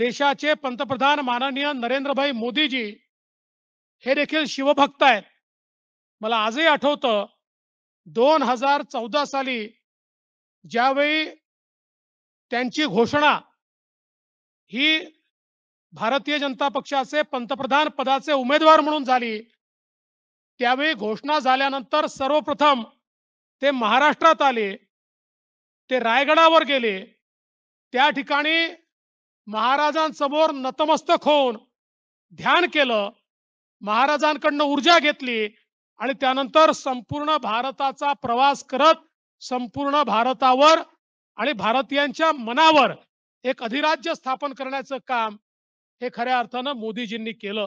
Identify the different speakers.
Speaker 1: देशाचे पंतप्रधान माननीय नरेंद्रभाई मोदीजी हे देखील शिवभक्त आहेत मला आजही आठवतं दोन हजार चौदा साली ज्यावेळी त्यांची घोषणा ही भारतीय जनता पक्षाचे पंतप्रधान पदाचे उमेदवार म्हणून झाली त्यावेळी घोषणा झाल्यानंतर सर्वप्रथम ते महाराष्ट्रात आले ते रायगडावर गेले त्या ठिकाणी महाराजांसमोर नतमस्तक होऊन ध्यान केलं महाराजांकडनं ऊर्जा घेतली आणि त्यानंतर संपूर्ण भारताचा प्रवास करत संपूर्ण भारतावर आणि भारतीयांच्या मनावर एक अधिराज्य स्थापन करण्याचं काम हे खऱ्या अर्थानं मोदीजींनी केलं